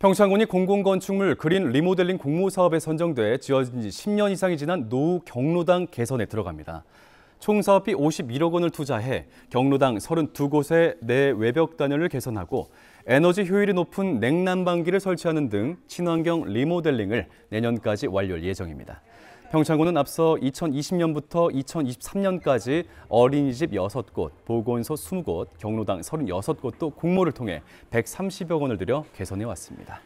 평창군이 공공건축물 그린 리모델링 공모사업에 선정돼 지어진 지 10년 이상이 지난 노후 경로당 개선에 들어갑니다. 총 사업비 51억 원을 투자해 경로당 32곳의 내 외벽 단열을 개선하고 에너지 효율이 높은 냉난방기를 설치하는 등 친환경 리모델링을 내년까지 완료할 예정입니다. 평창군은 앞서 2020년부터 2023년까지 어린이집 6곳, 보건소 20곳, 경로당 36곳도 공모를 통해 130여 원을 들여 개선해 왔습니다.